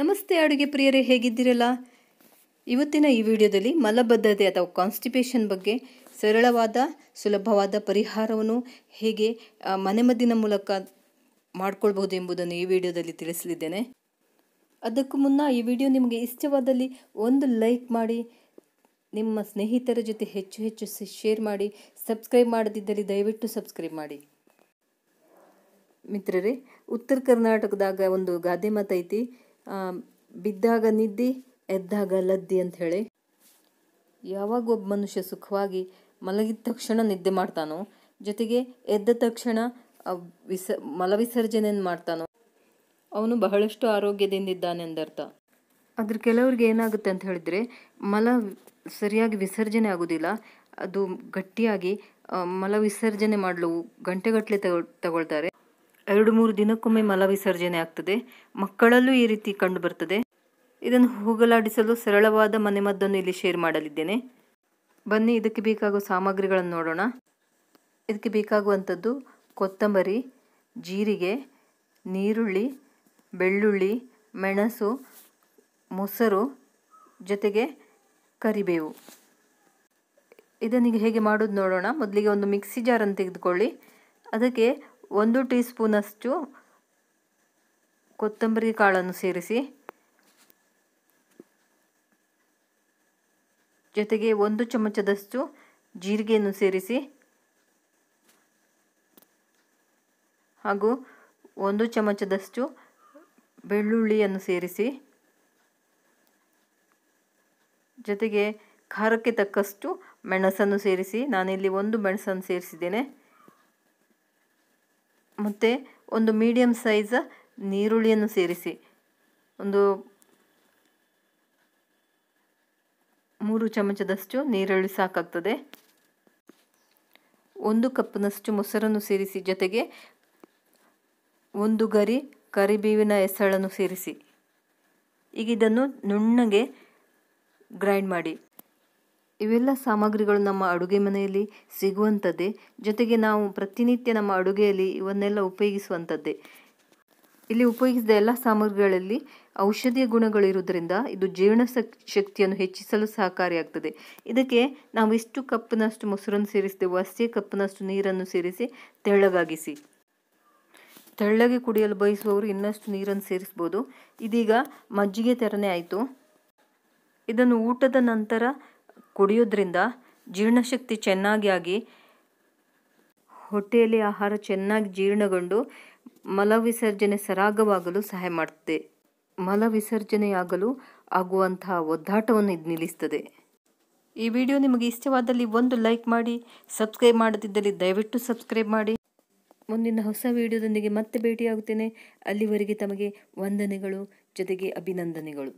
ನಮಸ್ತೆ ಅಡುಗೆ ಪ್ರಿಯರೇ ಹೇಗಿದ್ದೀರಲ್ಲ ಇವತ್ತಿನ ಈ ವಿಡಿಯೋದಲ್ಲಿ ಮಲಬದ್ಧತೆ ಅಥವಾ ಕಾನ್ಸ್ಟಿಪೇಷನ್ ಬಗ್ಗೆ ಸರಳವಾದ ಸುಲಭವಾದ ಪರಿಹಾರವನ್ನು ಹೇಗೆ ಮನೆಮದ್ದಿನ ಮೂಲಕ ಮಾಡಿಕೊಳ್ಬಹುದು ಎಂಬುದನ್ನು ಈ ವಿಡಿಯೋದಲ್ಲಿ ತಿಳಿಸಲಿದ್ದೇನೆ ಅದಕ್ಕೂ ಮುನ್ನ ಈ ವಿಡಿಯೋ ನಿಮಗೆ ಇಷ್ಟವಾದಲ್ಲಿ ಒಂದು ಲೈಕ್ ಮಾಡಿ ನಿಮ್ಮ ಸ್ನೇಹಿತರ ಜೊತೆ ಹೆಚ್ಚು ಹೆಚ್ಚು ಶೇರ್ ಮಾಡಿ ಸಬ್ಸ್ಕ್ರೈಬ್ ಮಾಡದಿದ್ದಲ್ಲಿ ದಯವಿಟ್ಟು ಸಬ್ಸ್ಕ್ರೈಬ್ ಮಾಡಿ ಮಿತ್ರರೇ ಉತ್ತರ ಕರ್ನಾಟಕದಾಗ ಒಂದು ಗಾದೆ ಮಾತೈತಿ ಬಿದ್ದಾಗ ನಿದ್ದಿ ಎದ್ದಾಗ ಲದ್ದಿ ಅಂತ ಹೇಳಿ ಯಾವಾಗ ಒಬ್ಬ ಮನುಷ್ಯ ಸುಖವಾಗಿ ಮಲಗಿದ ತಕ್ಷಣ ನಿದ್ದೆ ಮಾಡ್ತಾನೋ ಜೊತೆಗೆ ಎದ್ದ ತಕ್ಷಣ ವಿಸ ಮಲವಿಸರ್ಜನೆಯನ್ನು ಮಾಡ್ತಾನೋ ಅವನು ಬಹಳಷ್ಟು ಆರೋಗ್ಯದಿಂದಿದ್ದಾನೆ ಎಂದರ್ಥ ಅದ್ರ ಕೆಲವ್ರಿಗೆ ಏನಾಗುತ್ತೆ ಅಂತ ಹೇಳಿದರೆ ಮಲ ಸರಿಯಾಗಿ ವಿಸರ್ಜನೆ ಆಗೋದಿಲ್ಲ ಅದು ಗಟ್ಟಿಯಾಗಿ ಮಲ ವಿಸರ್ಜನೆ ಮಾಡಲು ಗಂಟೆಗಟ್ಟಲೆ ತಗೊಳ್ತಾರೆ ಎರಡು ಮೂರು ದಿನಕ್ಕೊಮ್ಮೆ ಮಲ ವಿಸರ್ಜನೆ ಆಗ್ತದೆ ಮಕ್ಕಳಲ್ಲೂ ಈ ರೀತಿ ಕಂಡು ಬರ್ತದೆ ಇದನ್ನು ಹೋಗಲಾಡಿಸಲು ಸರಳವಾದ ಮನೆಮದ್ದನ್ನು ಇಲ್ಲಿ ಶೇರ್ ಮಾಡಲಿದ್ದೇನೆ ಬನ್ನಿ ಇದಕ್ಕೆ ಬೇಕಾಗುವ ಸಾಮಗ್ರಿಗಳನ್ನು ನೋಡೋಣ ಇದಕ್ಕೆ ಬೇಕಾಗುವಂಥದ್ದು ಕೊತ್ತಂಬರಿ ಜೀರಿಗೆ ನೀರುಳ್ಳಿ ಬೆಳ್ಳುಳ್ಳಿ ಮೆಣಸು ಮೊಸರು ಜೊತೆಗೆ ಕರಿಬೇವು ಇದನ್ನೀಗ ಹೇಗೆ ಮಾಡೋದು ನೋಡೋಣ ಮೊದಲಿಗೆ ಒಂದು ಮಿಕ್ಸಿ ಜಾರನ್ನು ತೆಗೆದುಕೊಳ್ಳಿ ಅದಕ್ಕೆ ಒಂದು ಟೀ ಸ್ಪೂನಷ್ಟು ಕೊತ್ತಂಬರಿ ಕಾಳನ್ನು ಸೇರಿಸಿ ಜೊತೆಗೆ ಒಂದು ಚಮಚದಷ್ಟು ಜೀರಿಗೆಯನ್ನು ಸೇರಿಸಿ ಹಾಗೂ ಒಂದು ಚಮಚದಷ್ಟು ಬೆಳ್ಳುಳ್ಳಿಯನ್ನು ಸೇರಿಸಿ ಜೊತೆಗೆ ಖಾರಕ್ಕೆ ತಕ್ಕಷ್ಟು ಮೆಣಸನ್ನು ಸೇರಿಸಿ ನಾನಿಲ್ಲಿ ಒಂದು ಮೆಣಸನ್ನು ಸೇರಿಸಿದ್ದೇನೆ ಮತ್ತು ಒಂದು ಮೀಡಿಯಮ್ ಸೈಜ ನೀರುಳ್ಳಿಯನ್ನು ಸೇರಿಸಿ ಒಂದು ಮೂರು ಚಮಚದಷ್ಟು ನೀರುಳ್ಳಿ ಸಾಕಾಗ್ತದೆ ಒಂದು ಕಪ್ನಷ್ಟು ಮೊಸರನ್ನು ಸೇರಿಸಿ ಜೊತೆಗೆ ಒಂದು ಗರಿ ಕರಿಬೇವಿನ ಎಸಳನ್ನು ಸೇರಿಸಿ ಈಗ ಇದನ್ನು ನುಣ್ಣಗೆ ಗ್ರೈಂಡ್ ಮಾಡಿ ಇವೆಲ್ಲ ಸಾಮಗ್ರಿಗಳು ನಮ್ಮ ಅಡುಗೆ ಮನೆಯಲ್ಲಿ ಸಿಗುವಂಥದ್ದೇ ಜೊತೆಗೆ ನಾವು ಪ್ರತಿನಿತ್ಯ ನಮ್ಮ ಅಡುಗೆಯಲ್ಲಿ ಇವನ್ನೆಲ್ಲ ಉಪಯೋಗಿಸುವಂಥದ್ದೇ ಇಲ್ಲಿ ಉಪಯೋಗಿಸಿದ ಎಲ್ಲ ಸಾಮಗ್ರಿಗಳಲ್ಲಿ ಔಷಧೀಯ ಇರುವುದರಿಂದ ಇದು ಜೀರ್ಣ ಶಕ್ತಿಯನ್ನು ಹೆಚ್ಚಿಸಲು ಸಹಕಾರಿಯಾಗ್ತದೆ ಇದಕ್ಕೆ ನಾವು ಇಷ್ಟು ಕಪ್ಪಿನಷ್ಟು ಮೊಸರನ್ನು ಸೇರಿಸ್ತೇವೆ ಅಷ್ಟೇ ಕಪ್ಪಿನಷ್ಟು ನೀರನ್ನು ಸೇರಿಸಿ ತೆಳ್ಳಗಾಗಿಸಿ ತೆಳ್ಳಗೆ ಕುಡಿಯಲು ಬಯಸುವವರು ಇನ್ನಷ್ಟು ನೀರನ್ನು ಸೇರಿಸ್ಬೋದು ಇದೀಗ ಮಜ್ಜಿಗೆ ಥರನೇ ಆಯಿತು ಇದನ್ನು ಊಟದ ನಂತರ ಕುಡಿಯೋದ್ರಿಂದ ಜೀರ್ಣಶಕ್ತಿ ಚೆನ್ನಾಗಿ ಆಗಿ ಹೊಟ್ಟೆಯಲ್ಲಿ ಆಹಾರ ಚೆನ್ನಾಗಿ ಜೀರ್ಣಗೊಂಡು ಮಲವಿಸರ್ಜನೆ ಸರಾಗವಾಗಲು ಸಹಾಯ ಮಾಡುತ್ತೆ ಮಲವಿಸರ್ಜನೆಯಾಗಲು ಆಗುವಂತಹ ಒದ್ದಾಟವನ್ನು ಇದು ನಿಲ್ಲಿಸ್ತದೆ ಈ ವಿಡಿಯೋ ನಿಮಗೆ ಇಷ್ಟವಾದಲ್ಲಿ ಒಂದು ಲೈಕ್ ಮಾಡಿ ಸಬ್ಸ್ಕ್ರೈಬ್ ಮಾಡದಿದ್ದಲ್ಲಿ ದಯವಿಟ್ಟು ಸಬ್ಸ್ಕ್ರೈಬ್ ಮಾಡಿ ಮುಂದಿನ ಹೊಸ ವಿಡಿಯೋದೊಂದಿಗೆ ಮತ್ತೆ ಭೇಟಿಯಾಗುತ್ತೇನೆ ಅಲ್ಲಿವರೆಗೆ ತಮಗೆ ವಂದನೆಗಳು ಜೊತೆಗೆ ಅಭಿನಂದನೆಗಳು